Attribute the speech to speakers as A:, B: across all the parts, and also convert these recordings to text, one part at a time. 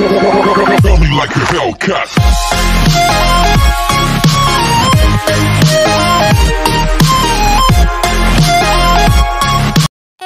A: like a Hellcat.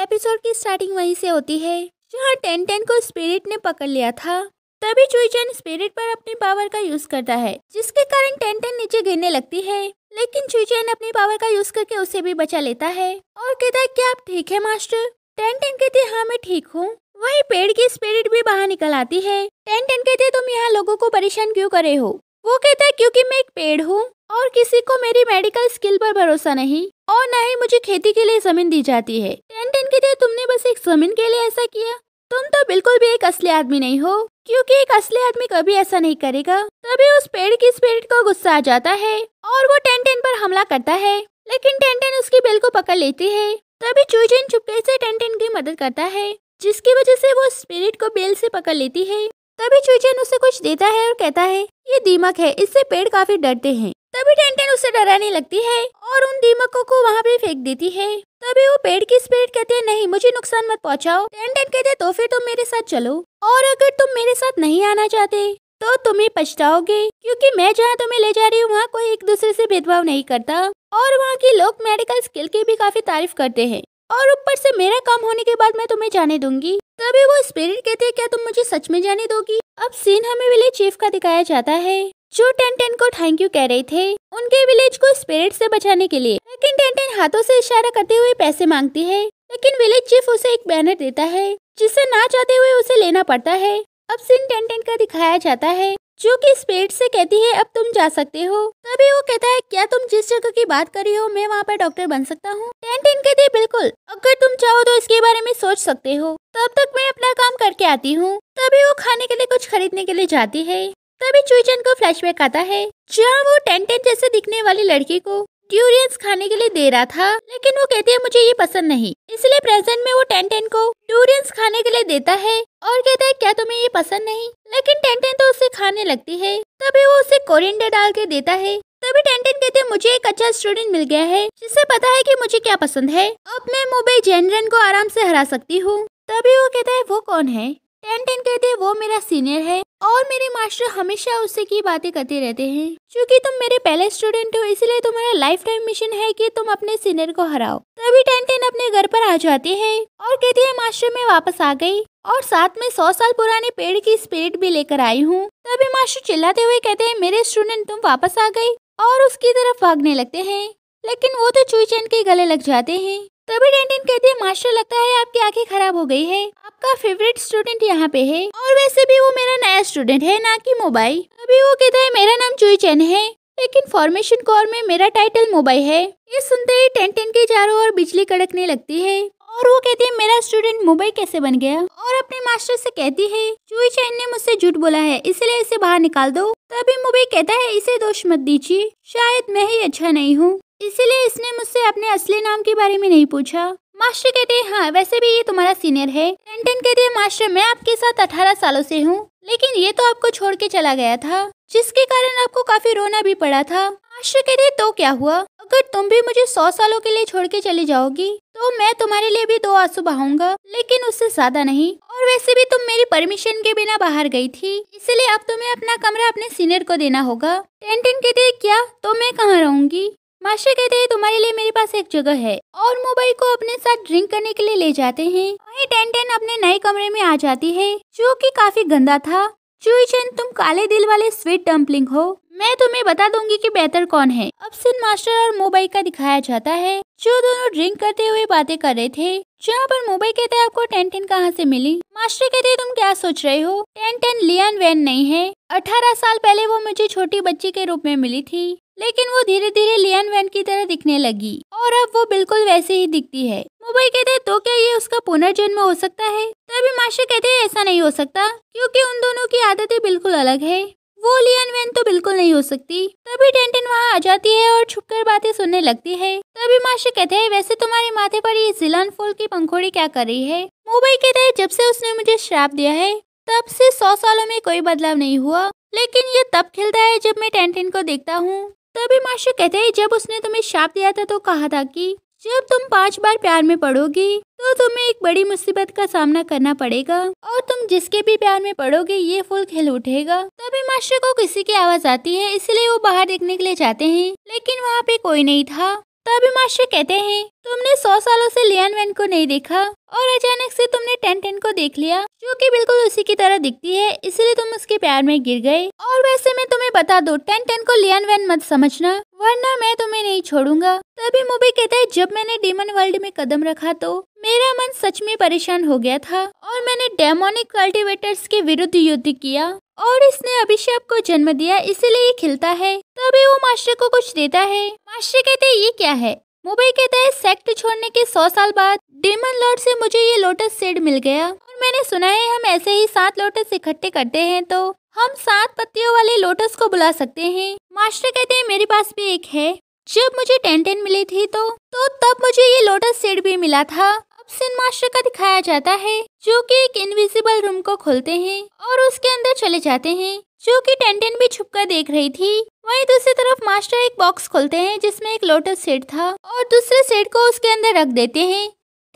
A: Episode की starting वहीं से होती है जहाँ टेन टेन को स्पिरिट ने पकड़ लिया था तभी चुईचन स्पिरिट पर अपनी पावर का यूज करता है जिसके कारण टेन टेन नीचे गिरने लगती है लेकिन चुईचन अपनी पावर का यूज करके उसे भी बचा लेता है और कहता है क्या आप ठीक है मास्टर टेन टेन कहती हाँ मैं ठीक हूँ वही पेड़ की स्पिरिट भी बाहर निकल आती है टेन टेन कहते तुम यहाँ लोगों को परेशान क्यों करे हो वो कहता है क्योंकि मैं एक पेड़ हूँ और किसी को मेरी मेडिकल स्किल पर भरोसा नहीं और न ही मुझे खेती के लिए जमीन दी जाती है टेन टेन कहते तुमने बस एक जमीन के लिए ऐसा किया तुम तो बिल्कुल भी एक असली आदमी नहीं हो क्योंकि एक असली आदमी कभी ऐसा नहीं करेगा तभी उस पेड़ की स्पिरिट को गुस्सा आ जाता है और वो टेन टेन पर हमला करता है लेकिन टेन टेन उसकी बेल को पकड़ लेती है तभी चूचिन चुपके से टेन टेन की मदद करता है जिसकी वजह से वो स्पिरिट को बेल से पकड़ लेती है तभी चूचन उसे कुछ देता है और कहता है ये दीमक है इससे पेड़ काफी डरते हैं तभी टेंटन उसे डराने लगती है और उन दीमकों को वहाँ पे फेंक देती है तभी वो पेड़ की स्पीड कहते हैं नहीं मुझे नुकसान मत पहुँचाओ टेंटन कहते तो फिर तुम मेरे साथ चलो और अगर तुम मेरे साथ नहीं आना चाहते तो तुम्हें पछताओगे क्योंकि मैं जहाँ तुम्हें ले जा रही हूँ वहाँ कोई एक दूसरे से भेदभाव नहीं करता और वहाँ के लोग मेडिकल स्किल की भी काफी तारीफ करते हैं और ऊपर से मेरा काम होने के बाद मैं तुम्हें जाने दूंगी तभी वो स्पिरिट कहते क्या तुम मुझे सच में जाने दोगी अब सीन हमें विलेज चीफ का दिखाया जाता है जो टेन को थैंक यू कह रहे थे उनके विलेज को स्पिरिट से बचाने के लिए लेकिन टेन हाथों से इशारा करते हुए पैसे मांगती है लेकिन विलेज चीफ उसे एक बैनर देता है जिसे ना चाहते हुए उसे लेना पड़ता है अब सीन टेन का दिखाया जाता है जो कि स्पेड से कहती है अब तुम जा सकते हो तभी वो कहता है क्या तुम जिस जगह की बात कर रही हो मैं वहाँ पर डॉक्टर बन सकता हूँ टेंटिन कहती है बिल्कुल अगर तुम चाहो तो इसके बारे में सोच सकते हो तब तक मैं अपना काम करके आती हूँ तभी वो खाने के लिए कुछ खरीदने के लिए जाती है तभी चुईचन को फ्लैशबैक आता है जहाँ वो टेंटेन जैसे दिखने वाली लड़की को ट्यूरियंस खाने के लिए दे रहा था लेकिन वो कहती है मुझे ये पसंद नहीं इसलिए प्रेजेंट में वो टेन टेन को ट्यूरियंस खाने के लिए देता है और कहता है क्या तुम्हें ये पसंद नहीं लेकिन टेन टेन तो उसे खाने लगती है तभी वो उसे कोरिएंडर डाल के देता है तभी टेंटेन कहते हैं मुझे एक अच्छा स्टूडेंट मिल गया है जिसे पता है की मुझे क्या पसंद है अब मैं मुंबई जेनरन को आराम से हरा सकती हूँ तभी वो कहता है वो कौन है टेन टेन कहते वो मेरा सीनियर है और मेरे मास्टर हमेशा उससे की बातें करते रहते हैं क्योंकि तुम मेरे पहले स्टूडेंट हो इसलिए तुम्हारा लाइफ टाइम मिशन है कि तुम अपने सीनियर को हराओ तभी टेन टेन अपने घर पर आ जाते हैं और कहती है मास्टर मैं वापस आ गई और साथ में सौ साल पुराने पेड़ की स्पिरिट भी लेकर आई हूँ तभी मास्टर चिल्लाते हुए कहते हैं मेरे स्टूडेंट तुम वापस आ गयी और उसकी तरफ भागने लगते है लेकिन वो तो चुई के गले लग जाते हैं तभी डेंटिन कहती है मास्टर लगता है आपकी आंखें खराब हो गई है आपका फेवरेट स्टूडेंट यहाँ पे है और वैसे भी वो मेरा नया स्टूडेंट है ना कि मोबाइल तभी वो कहता है मेरा नाम चुई चैन है लेकिन फॉर्मेशन कोर में मेरा टाइटल मोबाइल है ये सुनते ही टेंटेन के चारों ओर बिजली कड़कने लगती है और वो कहती है मेरा स्टूडेंट मोबाइल कैसे बन गया और अपने मास्टर से कहती है चुई चैन ने मुझसे झूठ बोला है इसलिए इसे बाहर निकाल दो तभी मुबई कहता है इसे दोष मत दीजिए शायद मैं ही अच्छा नहीं हूँ इसीलिए इसने मुझसे अपने असली नाम के बारे में नहीं पूछा मास्टर कहते हैं हाँ वैसे भी ये तुम्हारा सीनियर है क्लिंटन कहते हैं मास्टर मैं आपके साथ अठारह सालों से हूँ लेकिन ये तो आपको छोड़ के चला गया था जिसके कारण आपको काफी रोना भी पड़ा था मास्टर कहते तो क्या हुआ अगर तुम भी मुझे सौ सालों के लिए छोड़ के चली जाओगी तो मैं तुम्हारे लिए भी दो आंसू बहाऊंगा लेकिन उससे ज्यादा नहीं और वैसे भी तुम मेरी परमिशन के बिना बाहर गई थी इसलिए अब तुम्हें अपना कमरा अपने सीनियर को देना होगा टेंटन कहते क्या तो मैं कहाँ रहूंगी मास्टर कहते हैं तुम्हारे लिए मेरे पास एक जगह है और मुंबई को अपने साथ ड्रिंक करने के लिए ले जाते हैं टेन टेंटेन अपने नए कमरे में आ जाती है जो कि काफी गंदा था चुईचन तुम काले दिल वाले स्वीट डम्पलिंग हो मैं तुम्हें बता दूंगी कि बेहतर कौन है अब सिर्फ मास्टर और मुंबई का दिखाया जाता है जो दोनों ड्रिंक करते हुए बातें कर रहे थे जहाँ पर मुंबई कहते हैं आपको टेन कहाँ से मिली मास्टर कहते तुम क्या सोच रहे हो टेंटेन लियन वैन नहीं है अठारह साल पहले वो मुझे छोटी बच्ची के रूप में मिली थी लेकिन वो धीरे धीरे लियन वैन की तरह दिखने लगी और अब वो बिल्कुल वैसे ही दिखती है मुंबई कहते हैं तो क्या ये उसका पुनर्जन्म हो सकता है तभी माशा कहते हैं ऐसा नहीं हो सकता क्योंकि उन दोनों की आदतें बिल्कुल अलग है वो लियन वैन तो बिल्कुल नहीं हो सकती तभी टेंटिन वहाँ आ जाती है और छुपकर बातें सुनने लगती है तभी माशा कहते हैं वैसे तुम्हारे माथे पर ये जिलान फूल की पंखोड़ी क्या कर रही है मुंबई कहते हैं जब से उसने मुझे श्राप दिया है तब से सौ सालों में कोई बदलाव नहीं हुआ लेकिन ये तब खिलता है जब मैं टेंटिन को देखता हूँ तभी मास्टर कहते हैं जब उसने तुम्हें शाप दिया था तो कहा था कि जब तुम पांच बार प्यार में पड़ोगी तो तुम्हें एक बड़ी मुसीबत का सामना करना पड़ेगा और तुम जिसके भी प्यार में पड़ोगे ये फूल खिल उठेगा तभी मास्टर को किसी की आवाज आती है इसलिए वो बाहर देखने के लिए जाते हैं लेकिन वहाँ पे कोई नहीं था तभी तो मास्टर कहते हैं तुमने सौ सालों से लियन वैन को नहीं देखा और अचानक से तुमने टेन टेन को देख लिया जो कि बिल्कुल उसी की तरह दिखती है इसलिए तुम उसके प्यार में गिर गए और वैसे मैं तुम्हें बता दो टेन टेन को लियन वैन मत समझना वरना मैं तुम्हें नहीं छोड़ूंगा तभी मुबे कहता है जब मैंने डेमन वर्ल्ड में कदम रखा तो मेरा मन सच में परेशान हो गया था और मैंने डेमोनिक कल्टीवेटर्स के विरुद्ध युद्ध किया और इसने अभिषेक को जन्म दिया इसीलिए खिलता है तभी वो मास्टर को कुछ देता है मास्टर कहते ये क्या है मुंबई कहता है सेक्ट छोड़ने के सौ साल बाद डेमन लॉर्ड से मुझे ये लोटस सीड मिल गया और मैंने सुना है हम ऐसे ही सात लोटस इकट्ठे करते हैं तो हम सात पत्तियों वाले लोटस को बुला सकते हैं मास्टर कहते हैं मेरे पास भी एक है जब मुझे टेंटेन मिली थी तो तो तब मुझे ये लोटस सीड भी मिला था सिन मास्टर का दिखाया जाता है जो कि एक इनविजिबल रूम को खोलते हैं और उसके अंदर चले जाते हैं जो कि टेंटेन भी छुपकर देख रही थी वहीं दूसरी तरफ मास्टर एक बॉक्स खोलते हैं जिसमें एक लोटस सेट था और दूसरे सेट को उसके अंदर रख देते हैं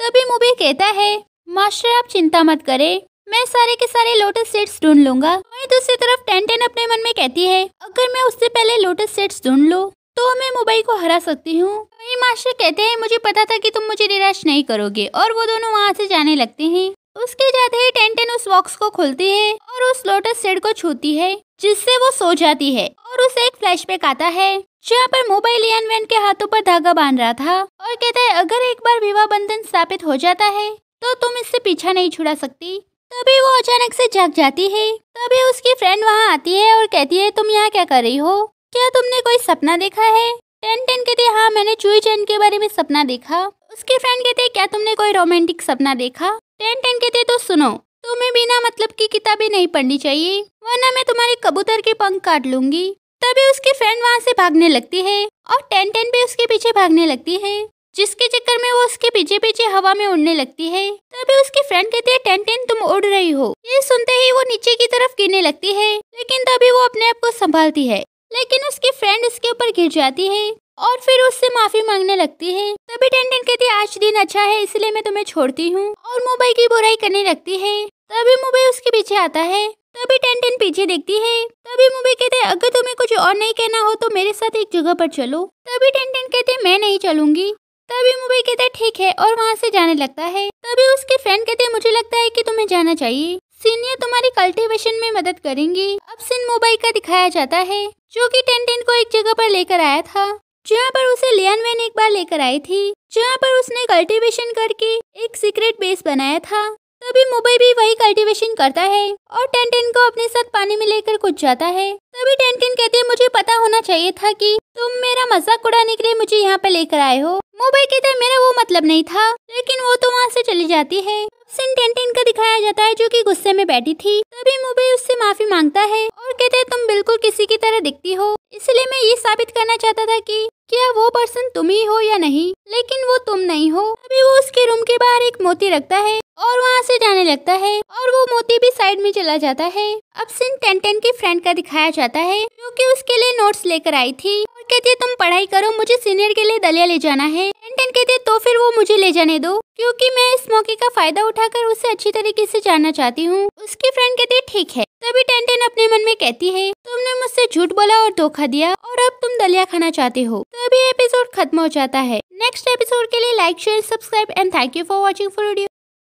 A: तभी मुबी कहता है मास्टर आप चिंता मत करे मैं सारे के सारे लोटस सेट्स ढूंढ लूंगा वहीं दूसरी तरफ टेंटेन अपने मन में कहती है अगर मैं उससे पहले लोटस सेट्स ढूंढ लूँ तो मैं मुंबई को हरा सकती हूँ वही मास्टर कहते हैं मुझे पता था कि तुम मुझे निराश नहीं करोगे और वो दोनों वहाँ से जाने लगते हैं उसके जाते ही टेंटन उस बॉक्स को खोलती है और उस लोटस सेड को छूती है जिससे वो सो जाती है और उसे एक बैक आता है जहाँ पर मोबाइल लियन वैन के हाथों पर धागा बांध रहा था और कहता है अगर एक बार विवाह बंधन स्थापित हो जाता है तो तुम इससे पीछा नहीं छुड़ा सकती तभी वो अचानक से जाग जाती है तभी उसकी फ्रेंड वहाँ आती है और कहती है तुम यहाँ क्या कर रही हो क्या तुमने कोई सपना देखा है टेन टेन कहते हाँ मैंने चुई चैन के बारे में सपना देखा उसके फ्रेंड कहते क्या तुमने कोई रोमांटिक सपना देखा टेन टेन कहते तो सुनो तुम्हें बिना मतलब की किताबें नहीं पढ़नी चाहिए वरना मैं तुम्हारे कबूतर के पंख काट लूंगी तभी उसकी फ्रेंड वहाँ से भागने लगती है और टेन टेन भी उसके पीछे भागने लगती है जिसके चक्कर में वो उसके पीछे पीछे हवा में उड़ने लगती है तभी उसकी फ्रेंड कहती है टेन टेन तुम उड़ रही हो ये सुनते ही वो नीचे की तरफ गिरने लगती है लेकिन तभी वो अपने आप को संभालती है लेकिन उसकी फ्रेंड उसके ऊपर गिर जाती है और फिर उससे माफी मांगने लगती है तभी टेंडन कहती है आज दिन अच्छा है इसलिए मैं तुम्हें छोड़ती हूँ और मुंबई की बुराई करने लगती है तभी मुंबई उसके पीछे आता है तभी टेंटेन पीछे देखती है तभी मुंबई कहते हैं अगर तुम्हें कुछ और नहीं कहना हो तो मेरे साथ एक जगह पर चलो तभी टेंटेन कहते मैं नहीं चलूंगी तभी मुंबई कहते हैं ठीक है और वहाँ से जाने लगता है तभी उसके फ्रेंड कहते हैं मुझे लगता है कि तुम्हें जाना चाहिए सीनियर तुम्हारी कल्टीवेशन में मदद करेंगी अब सिन मुंबई का दिखाया जाता है जो कि टेंटेन को एक जगह पर लेकर आया था जहाँ पर उसे लियान वेन एक बार लेकर आई थी जहाँ पर उसने कल्टीवेशन करके एक सीक्रेट बेस बनाया था तभी मुंबई भी वही कल्टीवेशन करता है और टेंटेन को अपने साथ पानी में लेकर कुछ जाता है तभी टेंटेन कहती है मुझे पता होना चाहिए था कि तुम मेरा मजाक उड़ाने के लिए मुझे यहाँ पे लेकर आए हो मुंबई की तरह मेरा वो मतलब नहीं था लेकिन वो तो वहाँ से चली जाती है सिन का दिखाया जाता है जो कि गुस्से में बैठी थी तभी मुंबई उससे माफी मांगता है और कहते तुम बिल्कुल किसी की तरह दिखती हो इसलिए मैं ये साबित करना चाहता था कि क्या वो पर्सन तुम ही हो या नहीं लेकिन वो तुम नहीं हो अभी वो उसके रूम के बाहर एक मोती रखता है और वहाँ से जाने लगता है और वो मोती भी साइड में चला जाता है अब सिंह टेंटेन की फ्रेंड का दिखाया जाता है जो की उसके लिए नोट्स लेकर आई थी और कहती है तुम पढ़ाई करो मुझे सीनियर के लिए दलिया ले जाना है टेंटन कहते तो फिर वो मुझे ले जाने दो क्योंकि मैं इस मौके का फायदा उठाकर उसे अच्छी तरीके से जानना चाहती हूँ उसकी फ्रेंड कहते ठीक है तभी टेंटन अपने मन में कहती है तुमने मुझसे झूठ बोला और धोखा दिया और अब तुम दलिया खाना चाहते हो तभी एपिसोड खत्म हो जाता है नेक्स्ट एपिसोड के लिए like share subscribe and thank you for watching for video